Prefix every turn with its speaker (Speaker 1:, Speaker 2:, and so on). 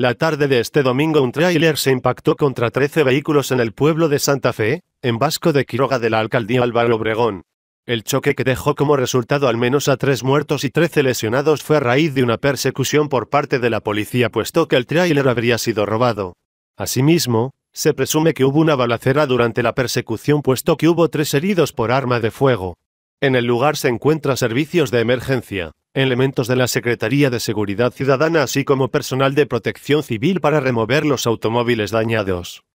Speaker 1: La tarde de este domingo un tráiler se impactó contra 13 vehículos en el pueblo de Santa Fe, en Vasco de Quiroga de la alcaldía Álvaro Obregón. El choque que dejó como resultado al menos a tres muertos y 13 lesionados fue a raíz de una persecución por parte de la policía puesto que el tráiler habría sido robado. Asimismo, se presume que hubo una balacera durante la persecución puesto que hubo tres heridos por arma de fuego. En el lugar se encuentra servicios de emergencia elementos de la Secretaría de Seguridad Ciudadana así como personal de protección civil para remover los automóviles dañados.